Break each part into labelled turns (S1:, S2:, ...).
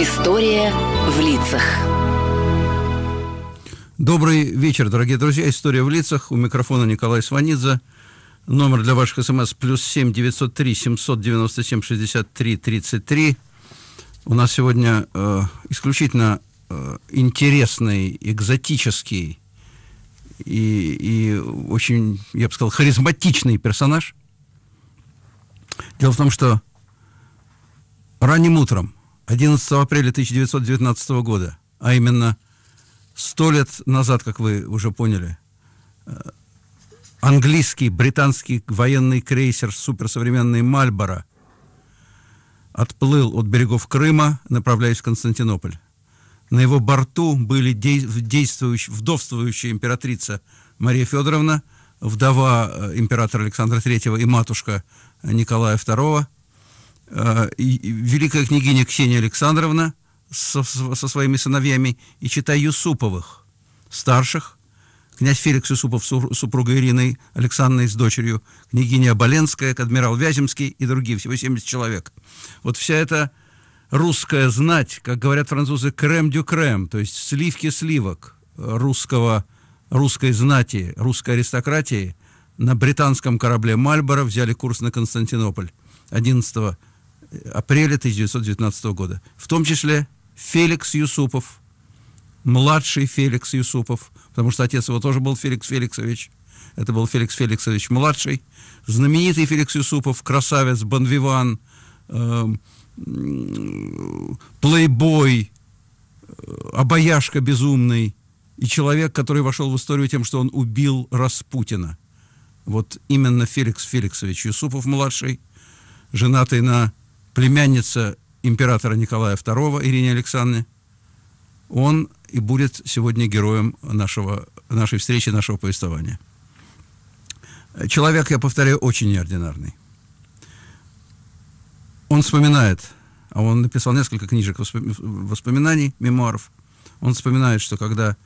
S1: История в лицах. Добрый вечер, дорогие друзья. История в лицах. У микрофона Николай Сванидзе. Номер для ваших смс плюс 7 903 797 63 33. У нас сегодня э, исключительно э, интересный, экзотический и, и очень, я бы сказал, харизматичный персонаж. Дело в том, что ранним утром – 11 апреля 1919 года, а именно сто лет назад, как вы уже поняли, э, английский, британский военный крейсер суперсовременный «Мальборо» отплыл от берегов Крыма, направляясь в Константинополь. На его борту были действующие, вдовствующая императрица Мария Федоровна, вдова э, императора Александра III и матушка Николая II – Э, великая княгиня Ксения Александровна со, со своими сыновьями и чита Юсуповых, старших, князь Феликс Юсупов с супругой Ириной Александровной с дочерью, княгиня Боленская, адмирал Вяземский и другие, всего 70 человек. Вот вся эта русская знать, как говорят французы, крем дю крем, то есть сливки сливок русского, русской знати, русской аристократии, на британском корабле «Мальборо» взяли курс на Константинополь 11 апреля 1919 года. В том числе Феликс Юсупов, младший Феликс Юсупов, потому что отец его тоже был Феликс Феликсович. Это был Феликс Феликсович младший, знаменитый Феликс Юсупов, красавец, бонвиван, эм, плейбой, э, обаяшка безумный и человек, который вошел в историю тем, что он убил Распутина. Вот именно Феликс Феликсович Юсупов младший, женатый на племянница императора Николая II Ирине Александровне, он и будет сегодня героем нашего, нашей встречи, нашего повествования. Человек, я повторяю, очень неординарный. Он вспоминает, а он написал несколько книжек воспоминаний, мемуаров. Он вспоминает, что когда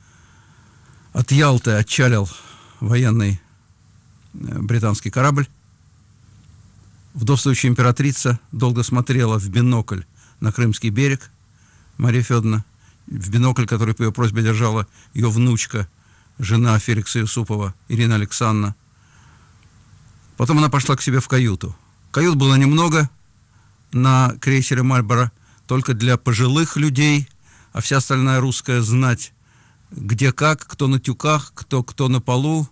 S1: от Ялты отчалил военный э, британский корабль, Вдовствующая императрица долго смотрела в бинокль на Крымский берег, Мария Федоровна, в бинокль, который по ее просьбе держала ее внучка, жена Феликса Юсупова, Ирина Александровна. Потом она пошла к себе в каюту. Кают было немного на крейсере «Мальборо», только для пожилых людей, а вся остальная русская знать, где как, кто на тюках, кто, кто на полу,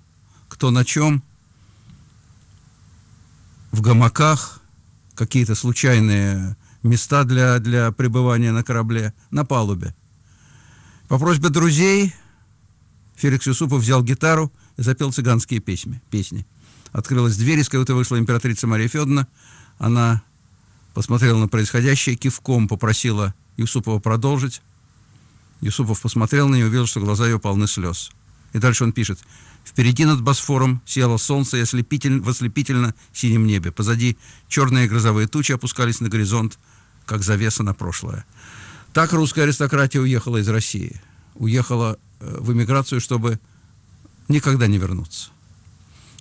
S1: кто на чем – в гамаках, какие-то случайные места для, для пребывания на корабле, на палубе. По просьбе друзей Феликс Юсупов взял гитару и запел цыганские песни. песни. Открылась дверь, из каюты вышла императрица Мария Федоровна. Она посмотрела на происходящее, кивком попросила Юсупова продолжить. Юсупов посмотрел на нее увидел, что глаза ее полны слез. И дальше он пишет. Впереди над Босфором село солнце и ослепитель, в ослепительно-синем небе. Позади черные грозовые тучи опускались на горизонт, как завеса на прошлое. Так русская аристократия уехала из России. Уехала э, в эмиграцию, чтобы никогда не вернуться.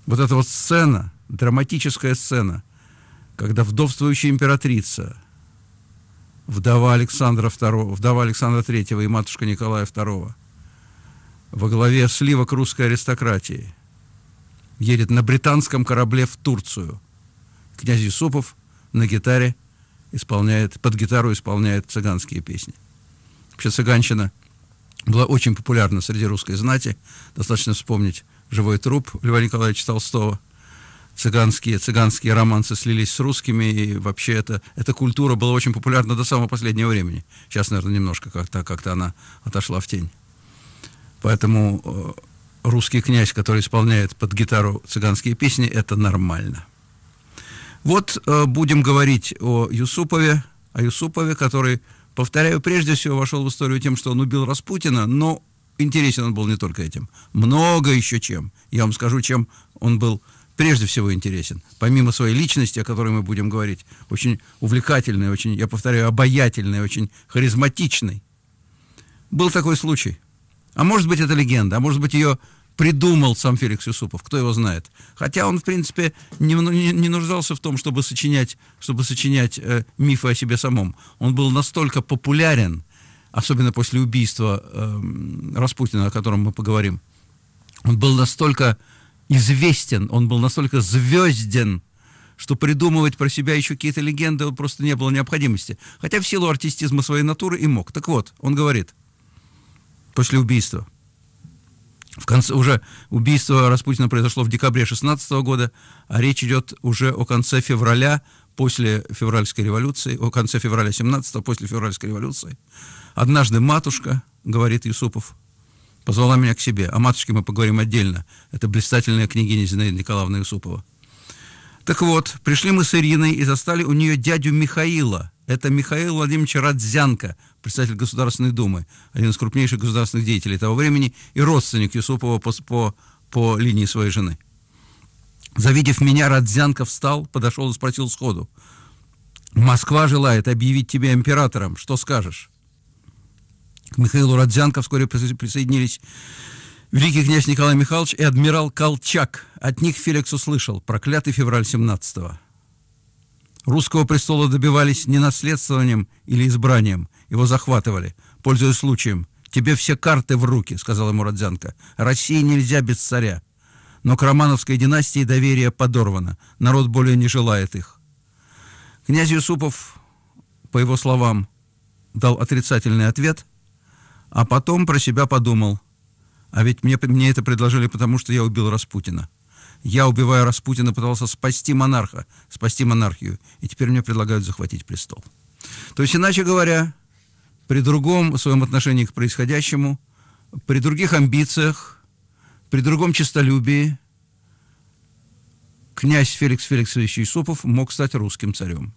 S1: Вот эта вот сцена, драматическая сцена, когда вдовствующая императрица, вдова Александра, II, вдова Александра III и матушка Николая II – во главе сливок русской аристократии. Едет на британском корабле в Турцию. Князь Юсупов на гитаре исполняет, под гитару исполняет цыганские песни. Вообще цыганщина была очень популярна среди русской знати. Достаточно вспомнить «Живой труп» Льва Николаевича Толстого. Цыганские, цыганские романсы слились с русскими, и вообще это, эта культура была очень популярна до самого последнего времени. Сейчас, наверное, немножко как-то как она отошла в тень. Поэтому э, русский князь, который исполняет под гитару цыганские песни, это нормально. Вот э, будем говорить о Юсупове, о Юсупове, который, повторяю, прежде всего вошел в историю тем, что он убил Распутина, но интересен он был не только этим. Много еще чем. Я вам скажу, чем он был прежде всего интересен. Помимо своей личности, о которой мы будем говорить, очень увлекательный, очень, я повторяю, обаятельный, очень харизматичный. Был такой случай – а может быть, это легенда, а может быть, ее придумал сам Феликс Юсупов, кто его знает. Хотя он, в принципе, не, не, не нуждался в том, чтобы сочинять, чтобы сочинять э, мифы о себе самом. Он был настолько популярен, особенно после убийства э, Распутина, о котором мы поговорим. Он был настолько известен, он был настолько звезден, что придумывать про себя еще какие-то легенды просто не было необходимости. Хотя в силу артистизма своей натуры и мог. Так вот, он говорит – после убийства. В конце, уже убийство Распутина произошло в декабре 16 года, а речь идет уже о конце февраля, после февральской революции, о конце февраля 17 после февральской революции. Однажды матушка, говорит Юсупов, позвала меня к себе. О матушке мы поговорим отдельно. Это блистательная княгиня Зинаида Николаевна Юсупова. Так вот, пришли мы с Ириной и застали у нее дядю Михаила, это Михаил Владимирович Радзянко, представитель Государственной Думы, один из крупнейших государственных деятелей того времени и родственник Юсупова по, по, по линии своей жены. Завидев меня, Радзянко встал, подошел и спросил сходу. «Москва желает объявить тебя императором. Что скажешь?» К Михаилу Радзянко вскоре присоединились великий князь Николай Михайлович и адмирал Колчак. От них Феликс услышал «Проклятый февраль 17-го». Русского престола добивались не наследствованием или избранием. Его захватывали, пользуясь случаем. «Тебе все карты в руки», — сказала ему «России нельзя без царя». Но к Романовской династии доверие подорвано. Народ более не желает их. Князь Юсупов, по его словам, дал отрицательный ответ, а потом про себя подумал. А ведь мне, мне это предложили, потому что я убил Распутина. Я, убивая Распутина, пытался спасти монарха, спасти монархию, и теперь мне предлагают захватить престол. То есть, иначе говоря, при другом своем отношении к происходящему, при других амбициях, при другом честолюбии, князь Феликс Феликсович Юсупов мог стать русским царем.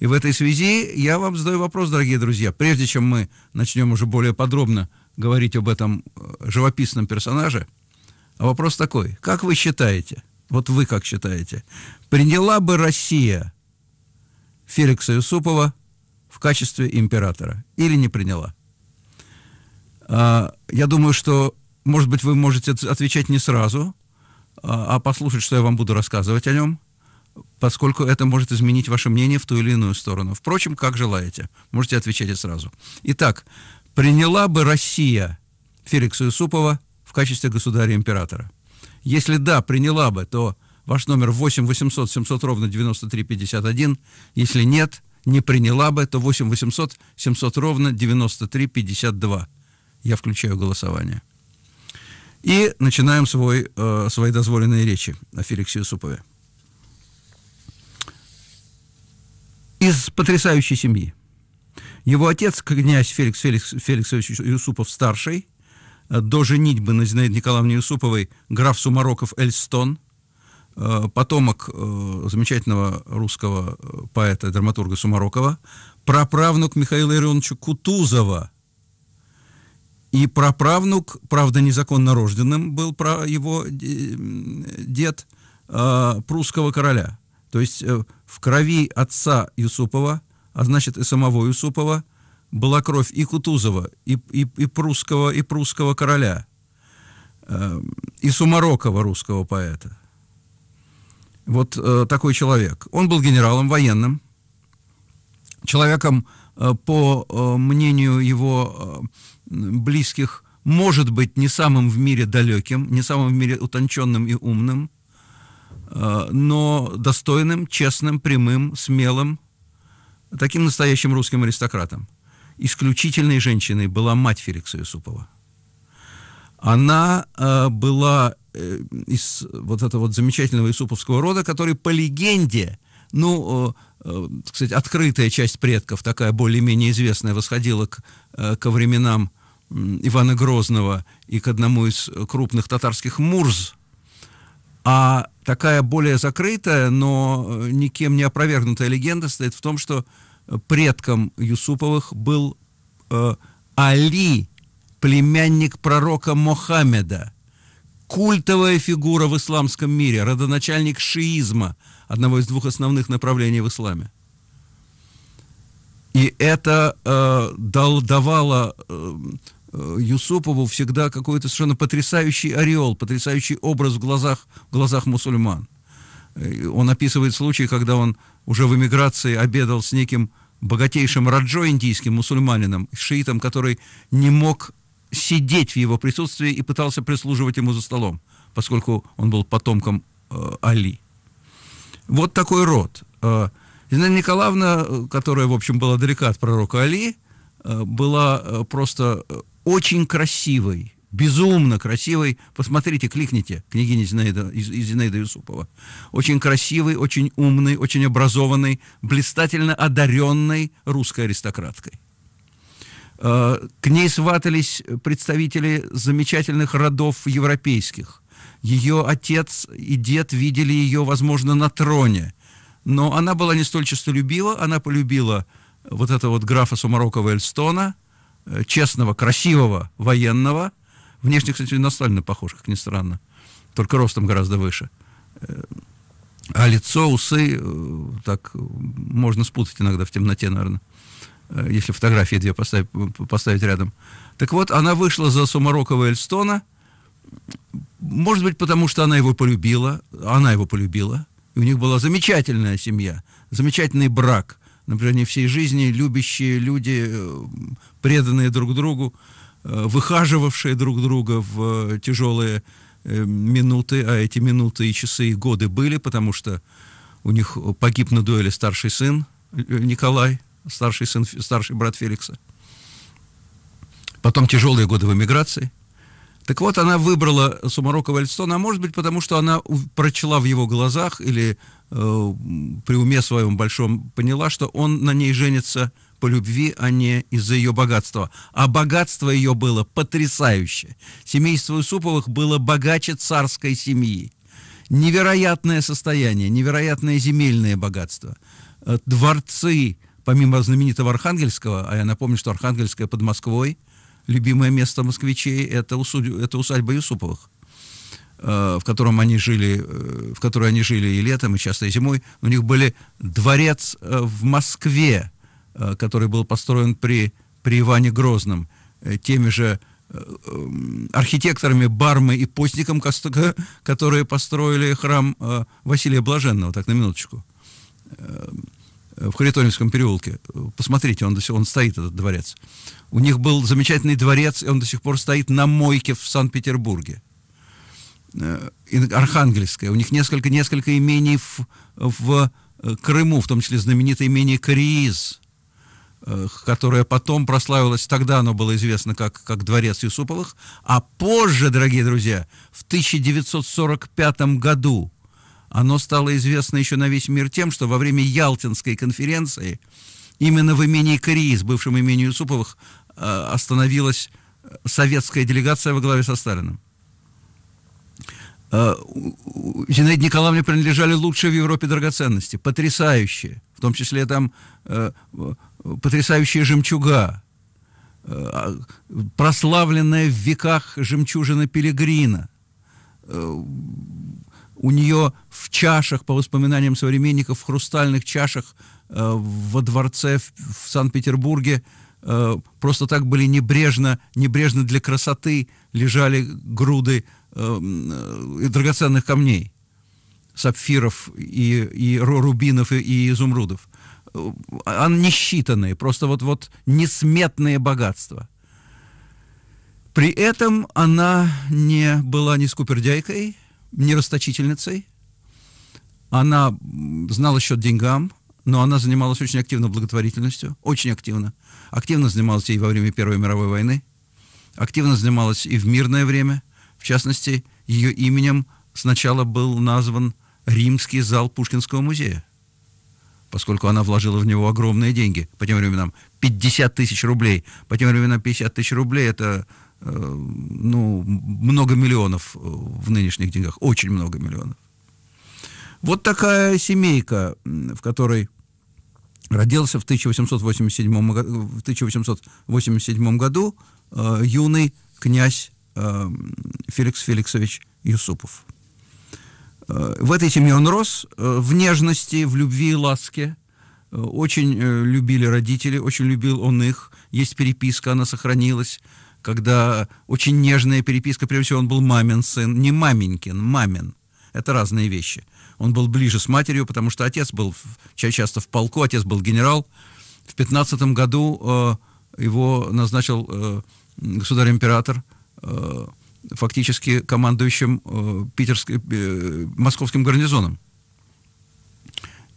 S1: И в этой связи я вам задаю вопрос, дорогие друзья, прежде чем мы начнем уже более подробно говорить об этом э, живописном персонаже – а вопрос такой, как вы считаете, вот вы как считаете, приняла бы Россия Феликса Юсупова в качестве императора или не приняла? А, я думаю, что, может быть, вы можете отвечать не сразу, а, а послушать, что я вам буду рассказывать о нем, поскольку это может изменить ваше мнение в ту или иную сторону. Впрочем, как желаете, можете отвечать и сразу. Итак, приняла бы Россия Феликса Юсупова – в качестве государя-императора? Если да, приняла бы, то ваш номер 8 800 700 ровно 93 51. Если нет, не приняла бы, то 8 800 700 ровно 93 52. Я включаю голосование. И начинаем свой, э, свои дозволенные речи о Феликсе Юсупове. Из потрясающей семьи. Его отец, князь Феликс, Феликс, Феликс Юсупов-старший, до женитьбы на Зинаиде Николаевне Юсуповой граф Сумароков Эльстон, э, потомок э, замечательного русского э, поэта, драматурга Сумарокова, праправнук Михаила Ирионовича Кутузова, и праправнук, правда, незаконно рожденным был про его дед прусского короля. То есть в крови отца Юсупова, а значит и самого Юсупова – была кровь и Кутузова, и, и, и, прусского, и прусского короля, э, и Сумарокова, русского поэта. Вот э, такой человек. Он был генералом военным, человеком, э, по э, мнению его э, близких, может быть, не самым в мире далеким, не самым в мире утонченным и умным, э, но достойным, честным, прямым, смелым, таким настоящим русским аристократом исключительной женщиной была мать Феликса Юсупова. Она э, была э, из вот этого вот замечательного Юсуповского рода, который по легенде, ну, э, кстати, э, открытая часть предков, такая более-менее известная, восходила к, э, ко временам э, Ивана Грозного и к одному из крупных татарских мурз, а такая более закрытая, но э, никем не опровергнутая легенда стоит в том, что э, предком Юсуповых был э, Али, племянник пророка Мохаммеда, культовая фигура в исламском мире, родоначальник шиизма, одного из двух основных направлений в исламе. И это э, дал, давало э, э Юсупову всегда какой-то совершенно потрясающий ореол, потрясающий образ в глазах, в глазах мусульман. Э, он описывает случай, когда он уже в эмиграции обедал с неким богатейшим раджо индийским мусульманином, шиитом, который не мог сидеть в его присутствии и пытался прислуживать ему за столом, поскольку он был потомком э, Али. Вот такой род. Э, Зинаида Николаевна, которая, в общем, была далека от пророка Али, э, была э, просто э, очень красивой безумно красивый. Посмотрите, кликните княгиня Зинаида, Зинаида Юсупова. Очень красивый, очень умный, очень образованный, блистательно одаренный русской аристократкой. Э, к ней сватались представители замечательных родов европейских. Ее отец и дед видели ее, возможно, на троне. Но она была не столь честолюбива, она полюбила вот этого вот графа Сумарокова Эльстона, э, честного, красивого военного – Внешне, кстати, на Сталина похож, как ни странно. Только ростом гораздо выше. Э, а лицо, усы, э, так можно спутать иногда в темноте, наверное, э, если фотографии две поставить, поставить рядом. Так вот, она вышла за Сумарокова Эльстона, может быть, потому что она его полюбила, она его полюбила, и у них была замечательная семья, замечательный брак, например, они всей жизни любящие люди, преданные друг другу. Э, выхаживавшие друг друга в э, тяжелые э, минуты, а эти минуты и часы и годы были, потому что у них погиб на дуэли старший сын Николай, старший, сын, старший брат Феликса. Потом тяжелые годы в эмиграции. Так вот, она выбрала Сумарокова Эльстона, а может быть, потому что она прочла в его глазах или э, при уме своем большом поняла, что он на ней женится – по любви, а не из-за ее богатства. А богатство ее было потрясающее. Семейство Усуповых было богаче царской семьи. Невероятное состояние, невероятное земельное богатство. Э, дворцы, помимо знаменитого Архангельского, а я напомню, что Архангельское под Москвой, любимое место москвичей, это, усудь, это усадьба Юсуповых э, в котором они жили, э, в которой они жили и летом, и часто и зимой. У них были дворец в Москве, Э, который был построен при, при Иване Грозном, э, теми же э, архитекторами Бармы и Постником, которые построили храм Василия Блаженного, так на минуточку, в Харитоневском переулке. Посмотрите, он, до сих, он стоит, этот дворец. У них был замечательный дворец, и он до сих пор стоит на мойке в Санкт-Петербурге. Архангельская. У них несколько, несколько имений в, в Крыму, в том числе знаменитое имение Корииз – Э, которая потом прославилась тогда оно было известно как, как дворец Юсуповых, а позже, дорогие друзья, в 1945 году оно стало известно еще на весь мир тем, что во время Ялтинской конференции именно в имени Криз, бывшем имени Юсуповых, э, остановилась советская делегация во главе со Сталиным. Э, Зинаиде Николаевне принадлежали лучшие в Европе драгоценности, потрясающие. В том числе там потрясающая жемчуга, э, прославленная в веках жемчужина Пелегрина. Э, у нее в чашах, по воспоминаниям современников, в хрустальных чашах э, во дворце в Санкт-Петербурге просто так были небрежно, небрежно для красоты лежали груды драгоценных камней, сапфиров и, и рубинов и, и изумрудов. Э, несчитанные, просто вот, вот несметные богатства. При этом она не была ни скупердяйкой, ни расточительницей. Она знала счет деньгам, но она занималась очень активно благотворительностью, очень активно. Активно занималась и во время Первой мировой войны, активно занималась и в мирное время. В частности, ее именем сначала был назван Римский зал Пушкинского музея поскольку она вложила в него огромные деньги по тем временам. 50 тысяч рублей. По тем временам 50 тысяч рублей это э, ну, много миллионов э, в нынешних деньгах, очень много миллионов. Вот такая семейка, в которой родился в 1887, в 1887 году э, юный князь э, Феликс Феликсович Юсупов. Э, в этой семье он рос, э, в нежности, в любви и ласке. Э, очень любили родители, очень любил он их. Есть переписка, она сохранилась, когда очень нежная переписка, прежде всего он был мамин сын, не маменькин, мамин. Это разные вещи. Он был ближе с матерью, потому что отец был часто в полку, отец был генерал. В 15 году его назначил государь-император фактически командующим э, питерским, э, московским гарнизоном.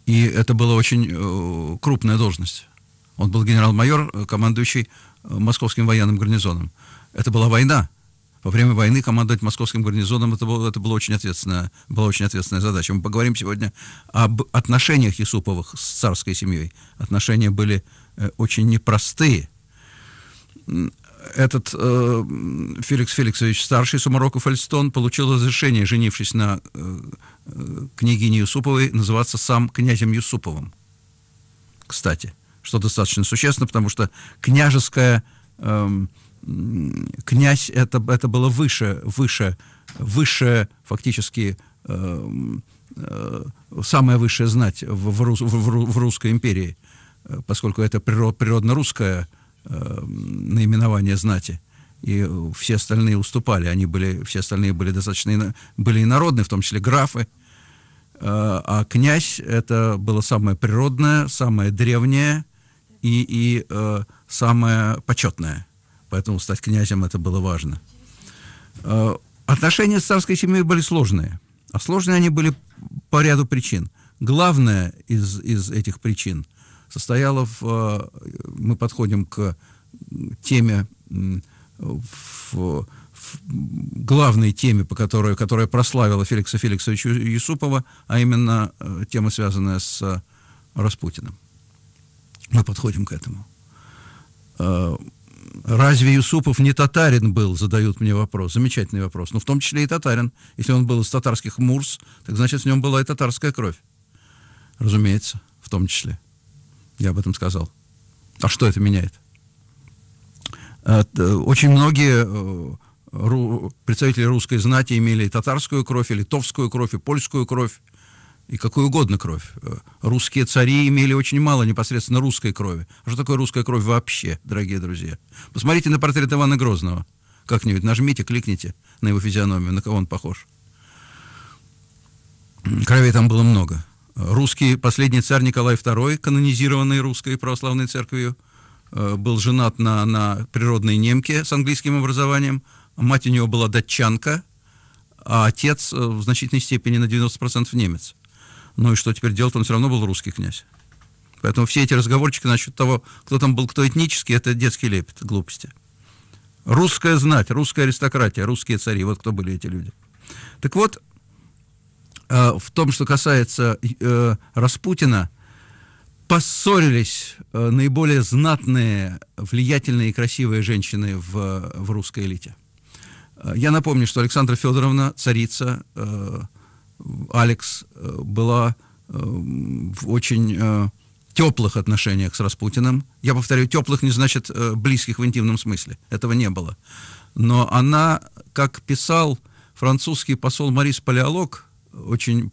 S1: И это была очень э, крупная должность. Он был генерал-майор, э, командующий э, московским военным гарнизоном. Это была война. Во время войны командовать московским гарнизоном это было, это было очень ответственная, была очень ответственная задача. Мы поговорим сегодня об отношениях Юсуповых с царской семьей. Отношения были э, очень непростые этот э, Феликс Феликсович Старший Сумароков Альстон получил разрешение, женившись на э, э, княгине Юсуповой, называться сам князем Юсуповым. Кстати, что достаточно существенно, потому что княжеская... Э, князь это, это было выше, выше, выше фактически э, э, самая высшая знать в, в, в, в, в Русской империи, э, поскольку это природно-русская э, Э, наименование знати. И все остальные уступали. Они были, все остальные были достаточно были и народные, в том числе графы. Э, а князь — это было самое природное, самое древнее и, и э, самое почетное. Поэтому стать князем — это было важно. отношения с царской семьей были сложные. А сложные они были по ряду причин. Главное из, из этих причин состояла в... Э, мы подходим к теме, в, в главной теме, по которой, которая прославила Феликса Феликсовича Юсупова, а именно э, тема, связанная с Распутиным. Мы подходим к этому. Э, Разве Юсупов не татарин был, задают мне вопрос. Замечательный вопрос. Но ну, в том числе и татарин. Если он был из татарских Мурс, так значит, в нем была и татарская кровь. Разумеется, в том числе я об этом сказал. А что это меняет? Э, очень многие э, представители русской знати имели и татарскую кровь, и литовскую кровь, и польскую кровь, и какую угодно кровь. Э, русские цари имели очень мало непосредственно русской крови. А что такое русская кровь вообще, дорогие друзья? Посмотрите на портрет Ивана Грозного. Как-нибудь нажмите, кликните на его физиономию, на кого он похож. Крови там было много. Русский последний царь Николай II, канонизированный русской православной церковью, э, был женат на, на природной немке с английским образованием. Мать у него была датчанка, а отец э, в значительной степени на 90% немец. Ну и что теперь делать? Он все равно был русский князь. Поэтому все эти разговорчики насчет того, кто там был, кто этнический, это детский лепет, глупости. Русская знать, русская аристократия, русские цари, вот кто были эти люди. Так вот, Э, в том, что касается э, Распутина, поссорились э, наиболее знатные, влиятельные и красивые женщины в, в русской элите. Я напомню, что Александра Федоровна, царица, Алекс была в очень теплых отношениях с Распутиным. Я повторю, теплых не значит близких в интимном смысле. Этого не было. Но она, как писал французский посол Марис Палеолог очень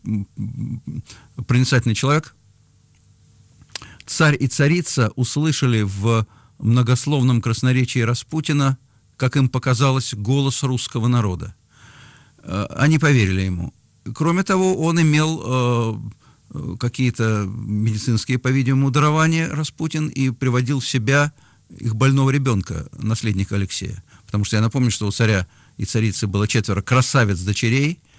S1: проницательный человек. Царь и царица услышали в многословном красноречии Распутина, как им показалось, голос русского народа. Э, они поверили ему. Кроме того, он имел э, какие-то медицинские, по-видимому, дарования Распутин и приводил в себя их больного ребенка, наследника Алексея. Потому что я напомню, что у царя и царицы было четверо красавец дочерей –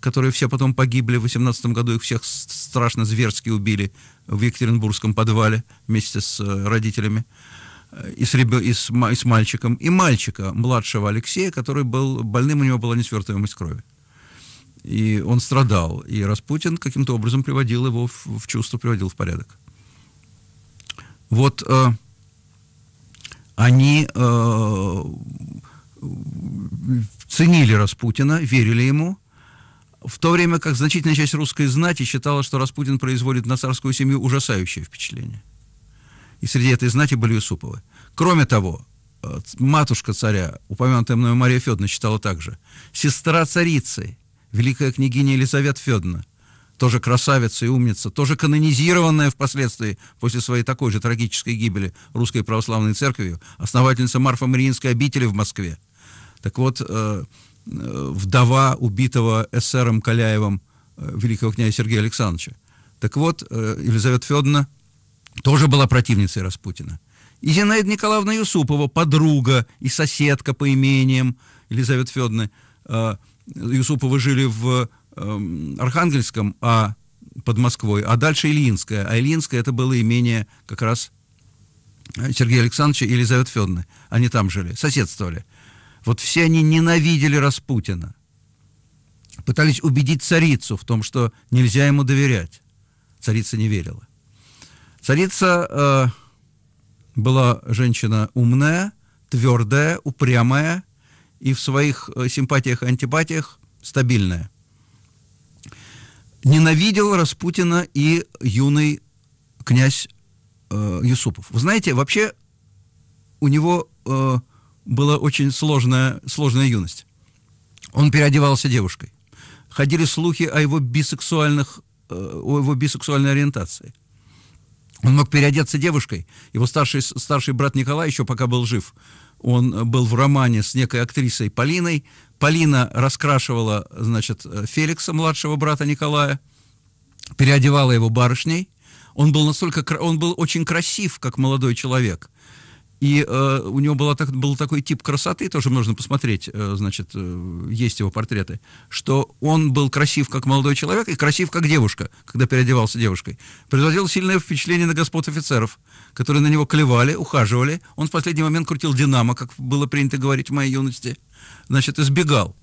S1: которые все потом погибли. В 18 году их всех страшно зверски убили в Екатеринбургском подвале вместе с э, родителями э, и с, ребё... и, с... и с мальчиком, и мальчика, младшего Алексея, который был больным, у него была несвертываемость крови. И он страдал. И Распутин каким-то образом приводил его в, в чувство, приводил в порядок. Вот э, они э, ценили Распутина, верили ему, в то время как значительная часть русской знати считала, что Распутин производит на царскую семью ужасающее впечатление. И среди этой знати были Юсуповы. Кроме того, э, матушка царя, упомянутая мною Мария Федоровна, считала также. Сестра царицы, великая княгиня Елизавета Федоровна, тоже красавица и умница, тоже канонизированная впоследствии после своей такой же трагической гибели русской православной церковью, основательница Марфа Мариинской обители в Москве. Так вот, э, Э, вдова убитого эсером Каляевым э, великого князя Сергея Александровича. Так вот, э, Елизавета Федоровна тоже была противницей Распутина. И Зинаида Николаевна Юсупова, подруга и соседка по имениям Елизаветы Федоровны. Юсуповы жили в эм, Архангельском, а под Москвой, а дальше Ильинская. А Ильинская это было имение как раз Сергея Александровича и Елизаветы Федоровны. Они там жили, соседствовали. Вот все они ненавидели Распутина. Пытались убедить царицу в том, что нельзя ему доверять. Царица не верила. Царица э, была женщина умная, твердая, упрямая и в своих э, симпатиях и антипатиях стабильная. Ненавидел Распутина и юный князь э, Юсупов. Вы знаете, вообще у него э, была очень сложная, сложная юность. Он переодевался девушкой. Ходили слухи о его, бисексуальных, э, о его бисексуальной ориентации. Он мог переодеться девушкой. Его старший, старший брат Николай, еще пока был жив, он э, был в романе с некой актрисой Полиной. Полина раскрашивала, значит, э, Феликса, младшего брата Николая, переодевала его барышней. Он был настолько, он был очень красив, как молодой человек. И э, у него было так, был такой тип красоты, тоже можно посмотреть, э, значит, э, есть его портреты, что он был красив как молодой человек и красив как девушка, когда переодевался девушкой. Производил сильное впечатление на господ офицеров, которые на него клевали, ухаживали. Он в последний момент крутил «Динамо», как было принято говорить в моей юности. Значит, избегал.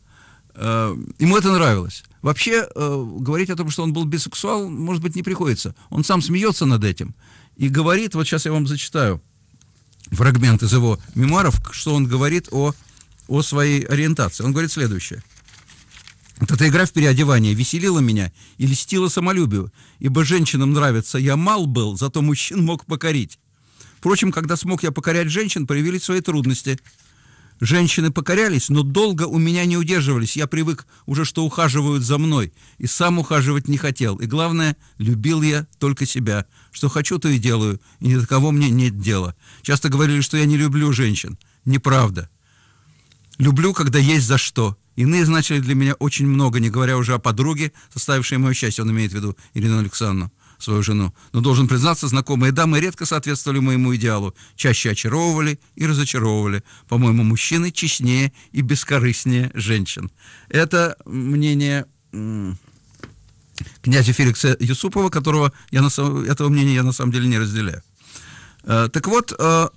S1: Э, ему это нравилось. Вообще, э, говорить о том, что он был бисексуал, может быть, не приходится. Он сам смеется над этим и говорит, вот сейчас я вам зачитаю – фрагмент из его мемуаров, что он говорит о, о своей ориентации. Он говорит следующее. Вот эта игра в переодевание веселила меня и льстила самолюбию, ибо женщинам нравится. Я мал был, зато мужчин мог покорить. Впрочем, когда смог я покорять женщин, проявились свои трудности – Женщины покорялись, но долго у меня не удерживались. Я привык уже, что ухаживают за мной, и сам ухаживать не хотел. И главное, любил я только себя. Что хочу, то и делаю, и ни до кого мне нет дела. Часто говорили, что я не люблю женщин. Неправда. Люблю, когда есть за что. Иные значили для меня очень много, не говоря уже о подруге, составившей мое счастье, он имеет в виду Ирину Александровну свою жену. Но должен признаться, знакомые дамы редко соответствовали моему идеалу. Чаще очаровывали и разочаровывали. По-моему, мужчины честнее и бескорыстнее женщин. Это мнение князя Феликса Юсупова, которого я на самом, этого мнения я на самом деле не разделяю. Э, так вот, э,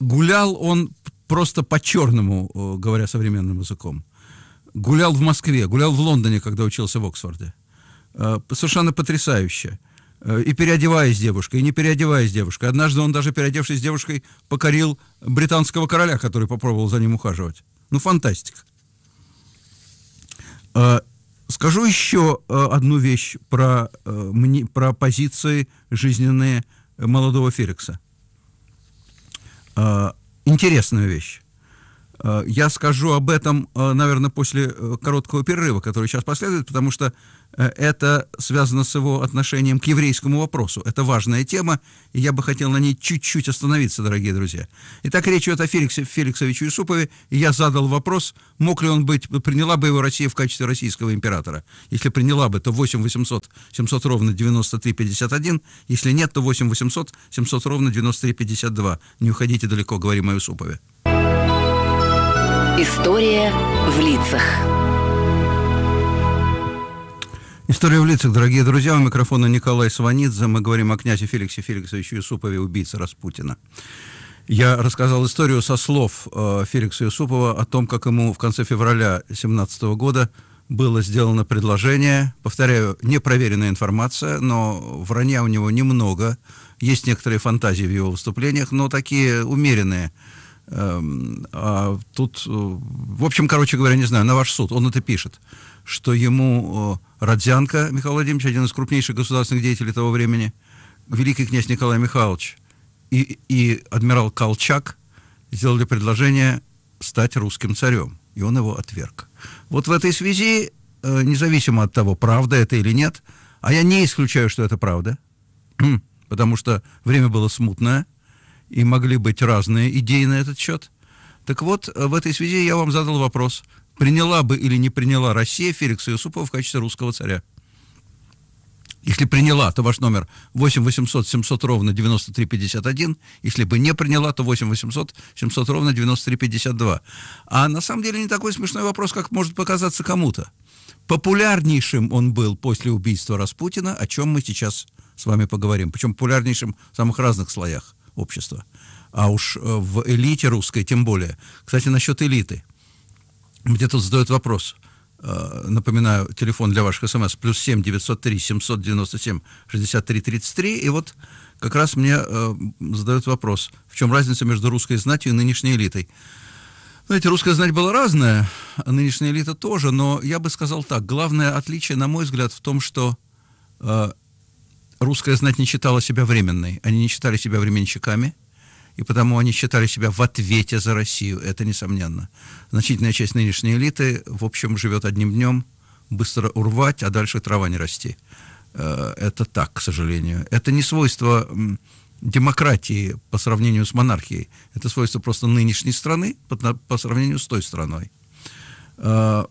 S1: гулял он просто по-черному, э, говоря современным языком. Гулял в Москве, гулял в Лондоне, когда учился в Оксфорде. Совершенно потрясающе. Э, и переодеваясь девушкой, и не переодеваясь девушкой. Однажды он даже, переодевшись девушкой, покорил британского короля, который попробовал за ним ухаживать. Ну, фантастика. Э, скажу еще э, одну вещь про, про позиции жизненные молодого Феликса. Интересная вещь. Э, я скажу об этом, э, наверное, после э, короткого перерыва, который сейчас последует, потому что это связано с его отношением к еврейскому вопросу. Это важная тема, и я бы хотел на ней чуть-чуть остановиться, дорогие друзья. Итак, речь идет о Феликсе Феликсовиче Юсупове, и я задал вопрос, мог ли он быть, приняла бы его Россия в качестве российского императора. Если приняла бы, то 8 800 700 ровно 93 51, если нет, то 8 800 700 ровно 93 52. Не уходите далеко, говорим о Юсупове. История в лицах. История в лицах, дорогие друзья. У микрофона Николай Сванидзе. Мы говорим о князе Феликсе Феликсовиче Юсупове, убийце Распутина. Я рассказал историю со слов э, Феликса Юсупова о том, как ему в конце февраля 2017 года было сделано предложение. Повторяю, непроверенная информация, но вранья у него немного. Есть некоторые фантазии в его выступлениях, но такие умеренные – Эм, а тут, э, в общем, короче говоря, не знаю, на ваш суд, он это пишет, что ему э, Родзянко Михаил Владимирович, один из крупнейших государственных деятелей того времени, великий князь Николай Михайлович и, и адмирал Колчак сделали предложение стать русским царем, и он его отверг. Вот в этой связи, э, независимо от того, правда это или нет, а я не исключаю, что это правда, потому что время было смутное – и могли быть разные идеи на этот счет. Так вот, э, в этой связи я вам задал вопрос. Приняла бы или не приняла Россия Феликса Юсупова в качестве русского царя? Если приняла, то ваш номер 8 800 700 ровно 9351. Если бы не приняла, то 8 800 700 ровно 9352. А на самом деле не такой смешной вопрос, как может показаться кому-то. Популярнейшим он был после убийства Распутина, о чем мы сейчас с вами поговорим. Причем популярнейшим в самых разных слоях общества. А уж э, в элите русской тем более. Кстати, насчет элиты. где-то задают вопрос. Э, напоминаю, телефон для ваших смс плюс 7 903 797 63 33. И вот как раз мне э, задают вопрос, в чем разница между русской знатью и нынешней элитой. Знаете, русская знать была разная, а нынешняя элита тоже, но я бы сказал так, главное отличие, на мой взгляд, в том, что русская знать не считала себя временной. Они не считали себя временщиками, и потому они считали себя в ответе за Россию. Это несомненно. Значительная часть нынешней элиты, в общем, живет одним днем, быстро урвать, а дальше трава не расти. Э, это так, к сожалению. Это не свойство демократии по сравнению с монархией. Это свойство просто нынешней страны по, по сравнению с той страной. Э,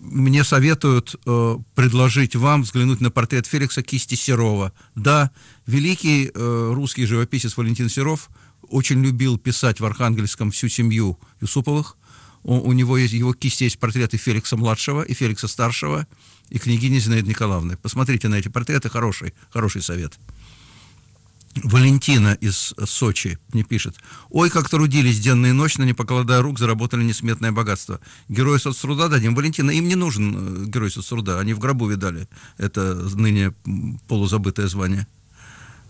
S1: мне советуют э, предложить вам взглянуть на портрет Феликса Кисти Серова. Да, великий э, русский живописец Валентин Серов очень любил писать в Архангельском всю семью Юсуповых. У, у него есть, его кисти есть портреты Феликса младшего и Феликса старшего и княгини Зинаиды Николаевны. Посмотрите на эти портреты, хороший, хороший совет. Валентина из э, Сочи мне пишет. Ой, как трудились денно и ночно, не покладая рук, заработали несметное богатство. Герой соцтруда дадим. Валентина, им не нужен э, герой соцтруда. Они в гробу видали это ныне полузабытое звание.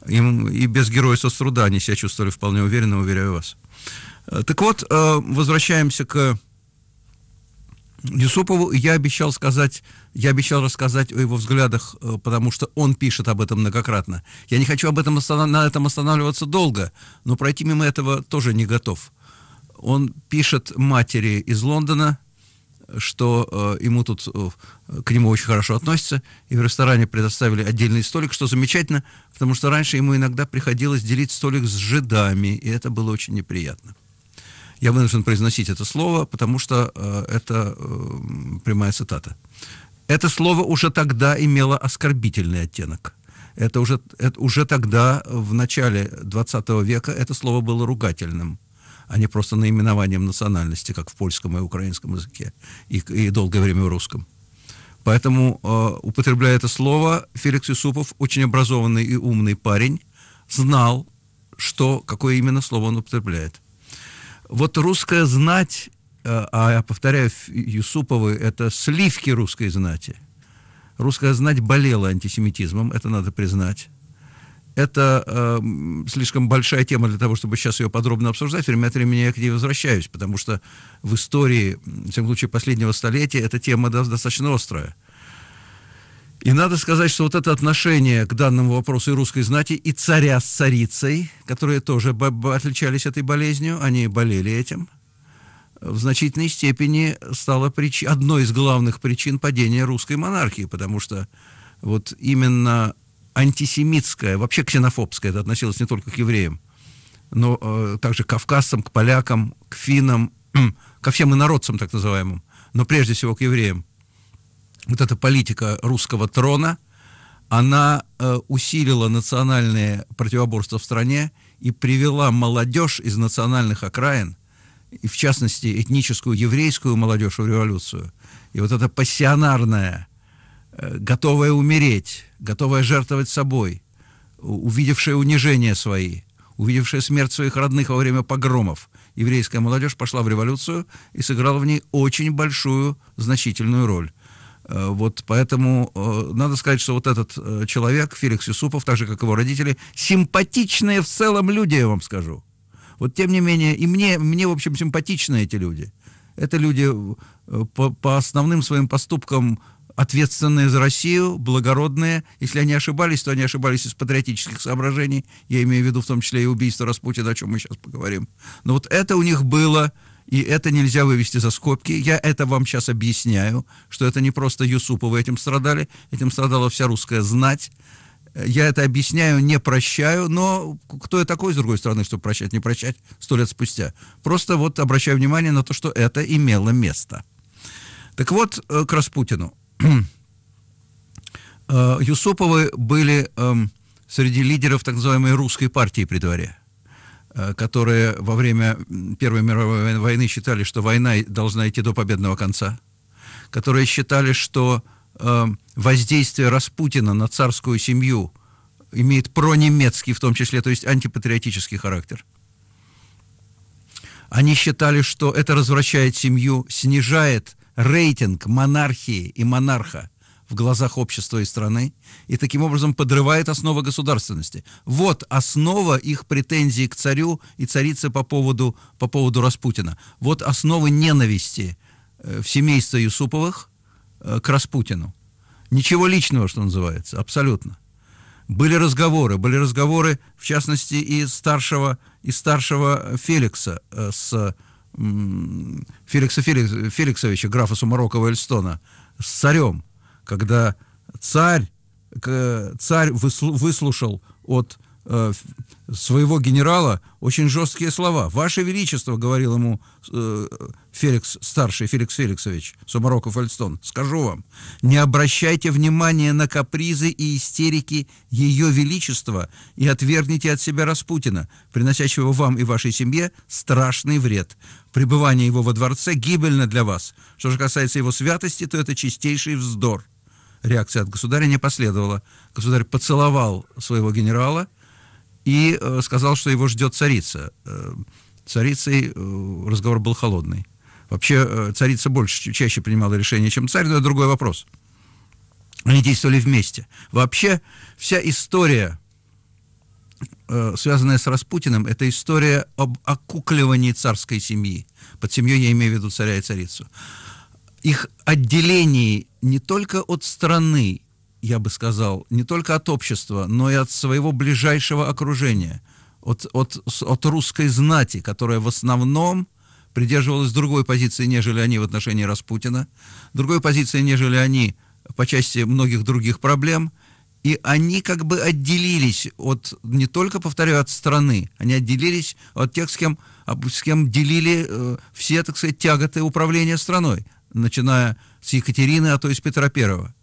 S1: Им и без героя соцтруда они себя чувствовали вполне уверенно, уверяю вас. Э, так вот, возвращаемся к Юсупову я обещал сказать, я обещал рассказать о его взглядах, э, потому что он пишет об этом многократно. Я не хочу об этом на этом останавливаться долго, но пройти мимо этого тоже не готов. Он пишет матери из Лондона, что э, ему тут э, к нему очень хорошо относятся, и в ресторане предоставили отдельный столик, что замечательно, потому что раньше ему иногда приходилось делить столик с жидами, и это было очень неприятно. Я вынужден произносить это слово, потому что э, это э, прямая цитата. Это слово уже тогда имело оскорбительный оттенок. Это уже, это уже тогда, в начале 20 века, это слово было ругательным а не просто наименованием национальности, как в польском и украинском языке, и, и долгое время в русском. Поэтому, э, употребляя это слово, Феликс Юсупов, очень образованный и умный парень, знал, что, какое именно слово он употребляет. Вот русская знать, э, а я повторяю, Юсуповы – это сливки русской знати. Русская знать болела антисемитизмом, это надо признать. Это э, слишком большая тема для того, чтобы сейчас ее подробно обсуждать. Время от времени я к ней возвращаюсь, потому что в истории, в всем случае, последнего столетия эта тема достаточно острая. И надо сказать, что вот это отношение к данному вопросу и русской знати, и царя с царицей, которые тоже отличались этой болезнью, они болели этим, в значительной степени стало прич... одной из главных причин падения русской монархии, потому что вот именно антисемитская, вообще ксенофобская, это относилось не только к евреям, но э, также к кавказцам, к полякам, к финам, ко всем инородцам так называемым, но прежде всего к евреям – вот эта политика русского трона, она э, усилила национальные противоборства в стране и привела молодежь из национальных окраин, и в частности этническую еврейскую молодежь в революцию. И вот эта пассионарное, э, готовое умереть, готовая жертвовать собой, увидевшая унижение свои, увидевшая смерть своих родных во время погромов, еврейская молодежь пошла в революцию и сыграла в ней очень большую, значительную роль. Э, вот поэтому э, надо сказать, что вот этот э, человек, Феликс Юсупов, так же, как его родители, симпатичные в целом люди, я вам скажу. Вот тем не менее, и мне, мне в общем, симпатичны эти люди. Это люди по, по основным своим поступкам ответственные за Россию, благородные. Если они ошибались, то они ошибались из патриотических соображений. Я имею в виду в том числе и убийство Распутина, о чем мы сейчас поговорим. Но вот это у них было и это нельзя вывести за скобки. Я это вам сейчас объясняю, что это не просто Юсуповы этим страдали, этим страдала вся русская знать. Я это объясняю, не прощаю, но кто я такой, с другой стороны, чтобы прощать, не прощать сто лет спустя? Просто вот обращаю внимание на то, что это имело место. Так вот, э, к Распутину. Э, Юсуповы были эм, среди лидеров так называемой русской партии при дворе. Э, которые во время Первой мировой войны считали, что война должна идти до победного конца, которые считали, что эм, воздействие Распутина на царскую семью имеет пронемецкий, в том числе, то есть антипатриотический характер. Они считали, что это развращает семью, снижает рейтинг монархии и монарха в глазах общества и страны и таким образом подрывает основы государственности. Вот основа их претензий к царю и царице по поводу, по поводу Распутина. Вот основы ненависти э, в семействе Юсуповых э, к Распутину. Ничего личного, что называется, абсолютно. Были разговоры, были разговоры, в частности, и старшего, и старшего Феликса э, с Феликса Феликс, Феликсовича, графа Сумарокова Эльстона, с царем – когда царь, царь выслушал от э, своего генерала очень жесткие слова. «Ваше Величество», — говорил ему э, Феликс, старший Феликс Феликсович, Сумароков Альстон, «скажу вам, не обращайте внимания на капризы и истерики Ее Величества и отвергните от себя Распутина, приносящего вам и вашей семье страшный вред. Пребывание его во дворце гибельно для вас. Что же касается его святости, то это чистейший вздор реакция от государя не последовала. Государь поцеловал своего генерала и э, сказал, что его ждет царица. Э, царицей э, разговор был холодный. Вообще э, царица больше, чаще принимала решения, чем царь, но это другой вопрос. Они действовали вместе. Вообще вся история, э, связанная с Распутиным, это история об окукливании царской семьи. Под семьей я имею в виду царя и царицу их отделении не только от страны, я бы сказал, не только от общества, но и от своего ближайшего окружения, от, от, от русской знати, которая в основном придерживалась другой позиции, нежели они в отношении Распутина, другой позиции, нежели они по части многих других проблем. И они как бы отделились от, не только, повторяю, от страны, они отделились от тех, с кем, с кем делили э, все, так сказать, тяготы управления страной начиная с Екатерины, а то и с Петра Первого.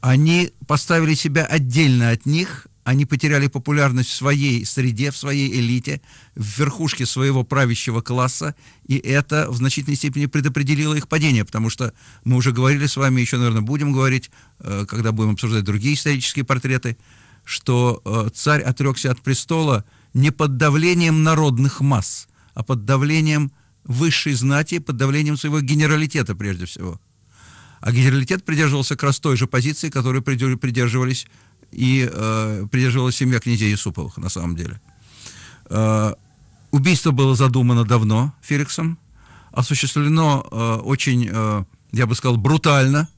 S1: Они поставили себя отдельно от них, они потеряли популярность в своей среде, в своей элите, в верхушке своего правящего класса, и это в значительной степени предопределило их падение, потому что мы уже говорили с вами, еще, наверное, будем говорить, э, когда будем обсуждать другие исторические портреты, что э, царь отрекся от престола не под давлением народных масс, а под давлением высшей знати под давлением своего генералитета прежде всего. А генералитет придерживался как раз той же позиции, которую придерживались и э, придерживалась семья князей Юсуповых на самом деле. Э, убийство было задумано давно Феликсом, осуществлено э, очень, э, я бы сказал, брутально,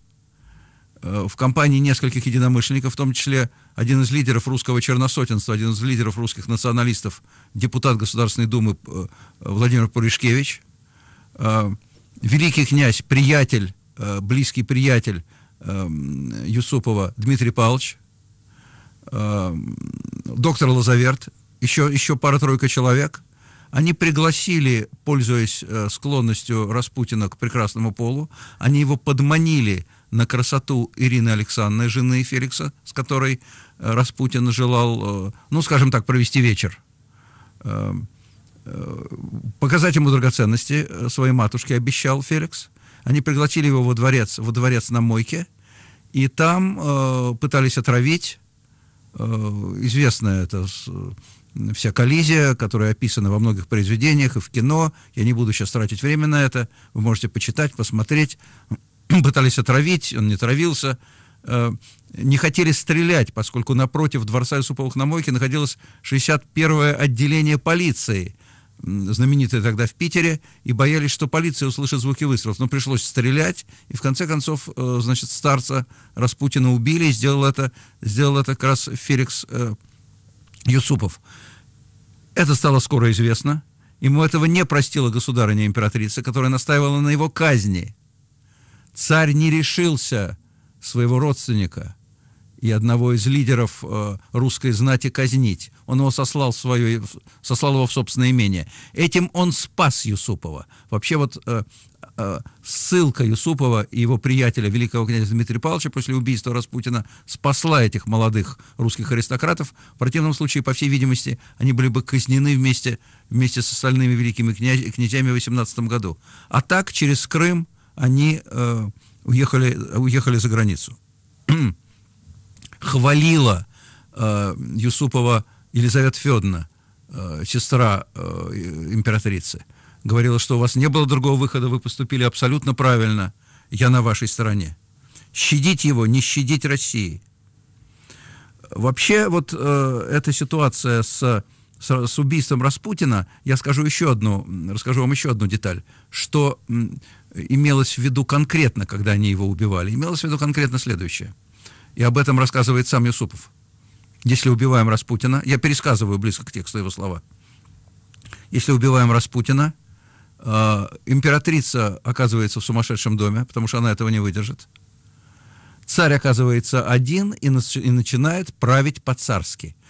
S1: Э, в компании нескольких единомышленников, в том числе один из лидеров русского черносотенства, один из лидеров русских националистов, депутат Государственной Думы э, Владимир Пуришкевич, э, великий князь, приятель, близкий приятель Юсупова Дмитрий Павлович, доктор Лазаверт, еще, еще пара-тройка человек. Они пригласили, пользуясь склонностью Распутина к прекрасному полу, они его подманили – на красоту Ирины Александровны, жены Феликса, с которой э, Распутин желал, э, ну, скажем так, провести вечер. Э, показать ему драгоценности своей матушке обещал Феликс. Они пригласили его во дворец, во дворец на мойке, и там пытались отравить. Известная это вся коллизия, которая описана во многих произведениях и в кино. Я не буду сейчас тратить время на это. Вы можете почитать, посмотреть. пытались отравить, он не травился, э, не хотели стрелять, поскольку напротив дворца Юсуповых на Мойке находилось 61-е отделение полиции, знаменитое тогда в Питере, и боялись, что полиция услышит звуки выстрелов. Но пришлось стрелять, и в конце концов, э, значит, старца Распутина убили, и сделал это, сделал это как раз Феликс э, Юсупов. Это стало скоро известно. Ему этого не простила государыня императрица, которая настаивала на его казни. Царь не решился своего родственника и одного из лидеров э, русской знати казнить. Он его сослал, свое, сослал его в собственное имение. Этим он спас Юсупова. Вообще вот э, э, ссылка Юсупова и его приятеля, великого князя Дмитрия Павловича, после убийства Распутина спасла этих молодых русских аристократов. В противном случае, по всей видимости, они были бы казнены вместе, вместе с остальными великими князь, князьями в 18 году. А так, через Крым, они э, уехали, уехали за границу. Хвалила э, Юсупова Елизавета Федоровна, э, сестра э, императрицы. Говорила, что у вас не было другого выхода, вы поступили абсолютно правильно, я на вашей стороне. Щадить его, не щадить России. Вообще вот э, эта ситуация с с, с убийством Распутина, я скажу еще одну, расскажу вам еще одну деталь, что имелось в виду конкретно, когда они его убивали, имелось в виду конкретно следующее. И об этом рассказывает сам Юсупов. Если убиваем Распутина, я пересказываю близко к тексту его слова. Если убиваем Распутина, э, императрица оказывается в сумасшедшем доме, потому что она этого не выдержит. Царь оказывается один и, и начинает править по-царски –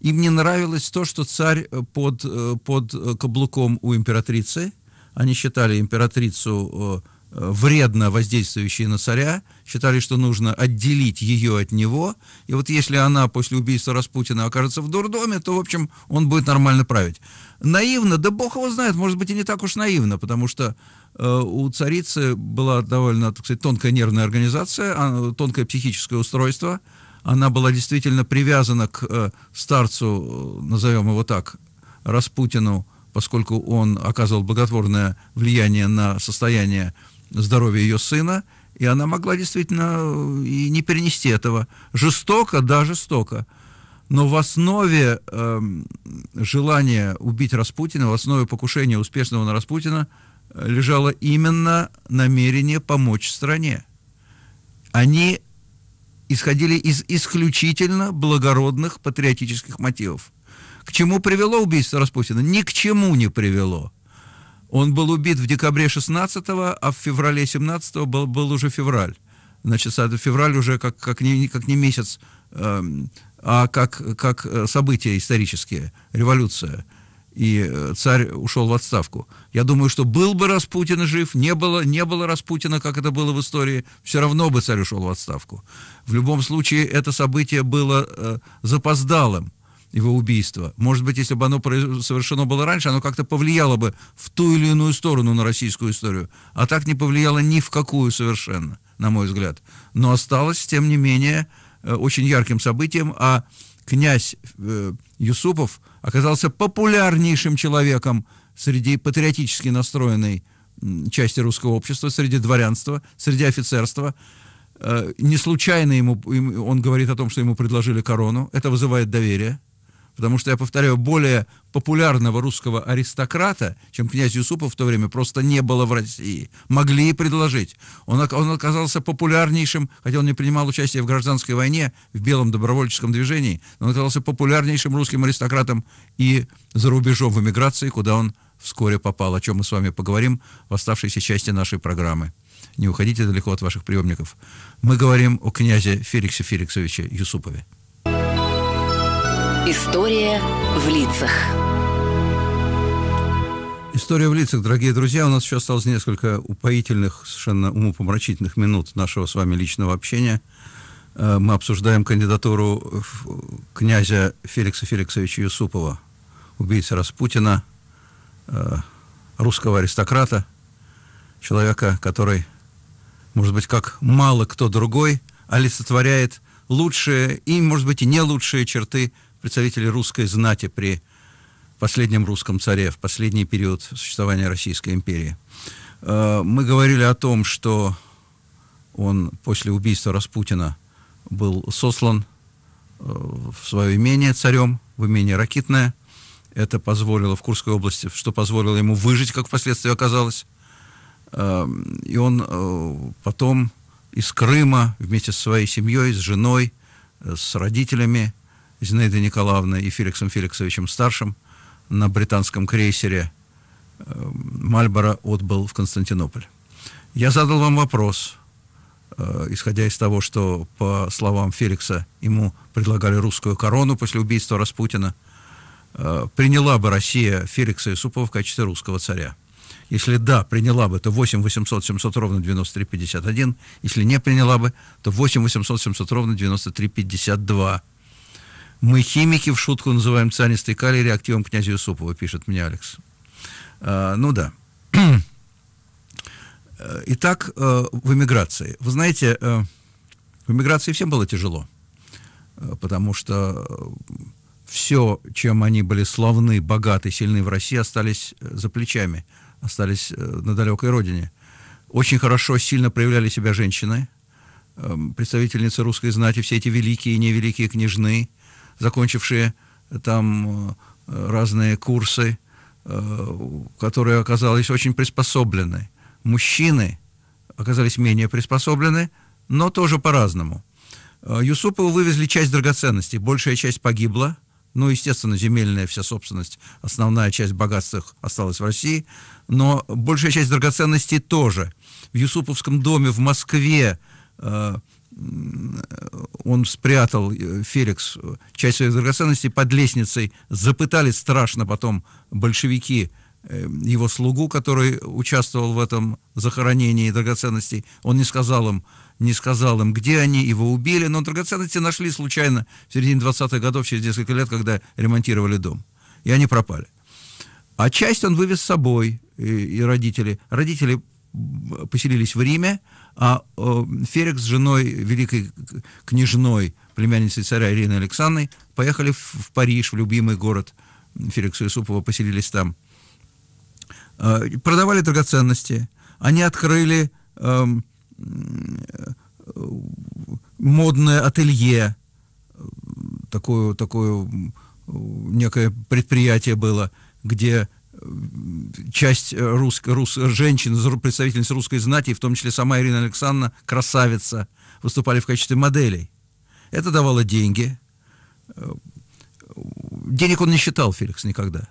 S1: им не нравилось то, что царь э, под, э, под э, каблуком у императрицы. Они считали императрицу вредно воздействующей на царя, считали, что нужно отделить ее от него, и вот если она после убийства Распутина окажется в дурдоме, то, в общем, он будет нормально править. Наивно, да бог его знает, может быть, и не так уж наивно, потому что у царицы была довольно, так сказать, тонкая нервная организация, а, тонкое психическое устройство, она была действительно привязана к э, старцу, э, назовем его так, Распутину, поскольку он оказывал благотворное влияние на состояние здоровья ее сына, и она могла действительно э, и не перенести этого. Жестоко, да, жестоко. Но в основе э, желания убить Распутина, в основе покушения успешного на Распутина лежало именно намерение помочь стране. Они исходили из исключительно благородных патриотических мотивов. К чему привело убийство Распутина? Ни к чему не привело. Он был убит в декабре 16-го, а в феврале 17-го был, был уже февраль. Значит, февраль уже как, как, не, как не месяц, э, а как, как э, события исторические, революция – и э, царь ушел в отставку. Я думаю, что был бы Распутин жив, не было, не было Распутина, как это было в истории, все равно бы царь ушел в отставку. В любом случае, это событие было э, запоздалым, его убийство. Может быть, если бы оно совершено было раньше, оно как-то повлияло бы в ту или иную сторону на российскую историю. А так не повлияло ни в какую совершенно, на мой взгляд. Но осталось, тем не менее, э, очень ярким событием, а князь э, Юсупов – оказался популярнейшим человеком среди патриотически настроенной части русского общества, среди дворянства, среди офицерства. Э, не случайно ему, он говорит о том, что ему предложили корону. Это вызывает доверие потому что, я повторяю, более популярного русского аристократа, чем князь Юсупов в то время, просто не было в России. Могли предложить. Он, он оказался популярнейшим, хотя он не принимал участие в гражданской войне, в белом добровольческом движении, но он оказался популярнейшим русским аристократом и за рубежом в эмиграции, куда он вскоре попал, о чем мы с вами поговорим в оставшейся части нашей программы. Не уходите далеко от ваших приемников. Мы говорим о князе Феликсе Феликсовиче Юсупове. История в лицах. История в лицах, дорогие друзья. У нас еще осталось несколько упоительных, совершенно умопомрачительных минут нашего с вами личного общения. Э, мы обсуждаем кандидатуру князя Феликса Феликсовича Юсупова, убийцы Распутина, э, русского аристократа, человека, который, может быть, как мало кто другой, олицетворяет лучшие и, может быть, и не лучшие черты представители русской знати при последнем русском царе, в последний период существования Российской империи. Э, мы говорили о том, что он после убийства Распутина был сослан э, в свое имение царем, в имение Ракитное. Это позволило в Курской области, что позволило ему выжить, как впоследствии оказалось. Э, и он потом из Крыма вместе со своей семьей, с женой, с родителями Зинаидой Николаевной и Феликсом Феликсовичем Старшим на британском крейсере э, Мальборо отбыл в Константинополь. Я задал вам вопрос, э, исходя из того, что, по словам Феликса, ему предлагали русскую корону после убийства Распутина, э, приняла бы Россия Феликса Исупова в качестве русского царя? Если да, приняла бы, то 8 800 700 ровно 93 51. Если не приняла бы, то 8 800 700 ровно 93 52. Мы химики в шутку называем цианистый калий реактивом князя Юсупова, пишет мне Алекс. А, ну да. Э, итак, э, в эмиграции. Вы знаете, э, в эмиграции всем было тяжело, потому что все, чем они были славны, богаты, сильны в России, остались за плечами, остались на далекой родине. Очень хорошо, сильно проявляли себя женщины, эм, представительницы русской знати, все эти великие и невеликие княжны, закончившие там э, разные курсы, э, которые оказались очень приспособлены. Мужчины оказались менее приспособлены, но тоже по-разному. Э, Юсупову вывезли часть драгоценностей, большая часть погибла, ну, естественно, земельная вся собственность, основная часть богатств осталась в России, но большая часть драгоценностей тоже. В Юсуповском доме в Москве он спрятал, э, Феликс, часть своих драгоценностей под лестницей. Запытали страшно потом большевики э, его слугу, который участвовал в этом захоронении драгоценностей. Он не сказал им, не сказал им, где они, его убили, но драгоценности нашли случайно в середине 20-х годов, через несколько лет, когда ремонтировали дом. И они пропали. А часть он вывез с собой, и, э, и родители. Родители поселились в Риме, а э, Ферикс с женой великой княжной племянницей царя Ирины Александры поехали в Париж, в любимый город Феликса Юсупова, поселились там. Э, продавали драгоценности. Они открыли эм, э, модное ателье, такое, такое некое предприятие было, где часть э, рус, рус, женщин, представительниц русской знати, в том числе сама Ирина Александровна, красавица, выступали в качестве моделей. Это давало деньги. Э, денег он не считал, Феликс, никогда.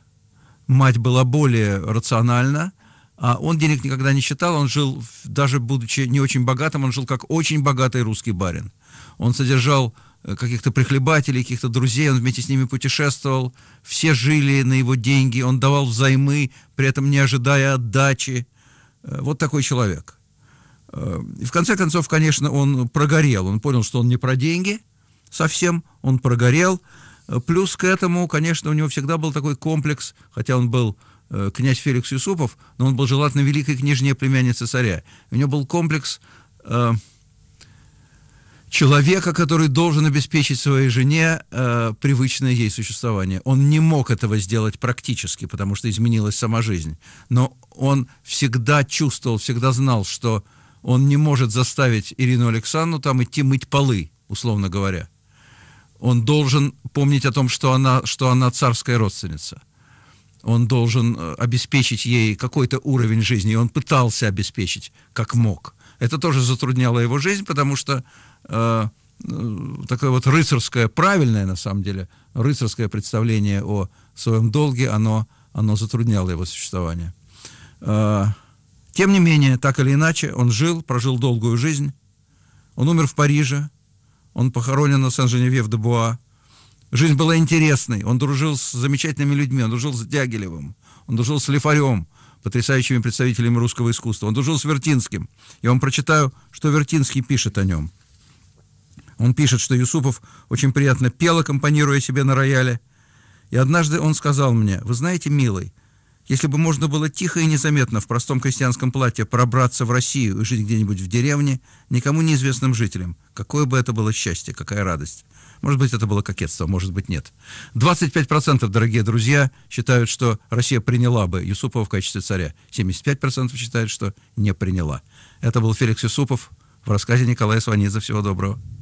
S1: Мать была более рациональна, а он денег никогда не считал, он жил, даже будучи не очень богатым, он жил как очень богатый русский барин. Он содержал Э, каких-то прихлебателей, каких-то друзей, он вместе с ними путешествовал, все жили на его деньги, он давал взаймы, при этом не ожидая отдачи. Э, вот такой человек. Э, и в конце концов, конечно, он прогорел, он понял, что он не про деньги совсем, он прогорел. Плюс к этому, конечно, у него всегда был такой комплекс, хотя он был князь Феликс Юсупов, но он был желательно великой княжне племянницы царя. У него был комплекс человека, который должен обеспечить своей жене э, привычное ей существование. Он не мог этого сделать практически, потому что изменилась сама жизнь. Но он всегда чувствовал, всегда знал, что он не может заставить Ирину Александру там идти мыть полы, условно говоря. Он должен помнить о том, что она, что она царская родственница. Он должен э, обеспечить ей какой-то уровень жизни, и он пытался обеспечить, как мог. Это тоже затрудняло его жизнь, потому что э, такое вот рыцарское, правильное на самом деле, рыцарское представление о своем долге, оно, оно затрудняло его существование. Э, тем не менее, так или иначе, он жил, прожил долгую жизнь, он умер в Париже, он похоронен на сен женевьев де буа Жизнь была интересной. Он дружил с замечательными людьми. Он дружил с Дягилевым. Он дружил с Лифарем, потрясающими представителями русского искусства. Он дружил с Вертинским. Я вам прочитаю, что Вертинский пишет о нем. Он пишет, что Юсупов очень приятно пел, аккомпанируя себе на рояле. И однажды он сказал мне, «Вы знаете, милый, если бы можно было тихо и незаметно в простом крестьянском платье пробраться в Россию и жить где-нибудь в деревне, никому неизвестным жителям, какое бы это было счастье, какая радость. Может быть, это было кокетство, может быть, нет. 25%, дорогие друзья, считают, что Россия приняла бы Юсупова в качестве царя. 75% считают, что не приняла. Это был Феликс Юсупов в рассказе Николая Сванидзе. Всего доброго.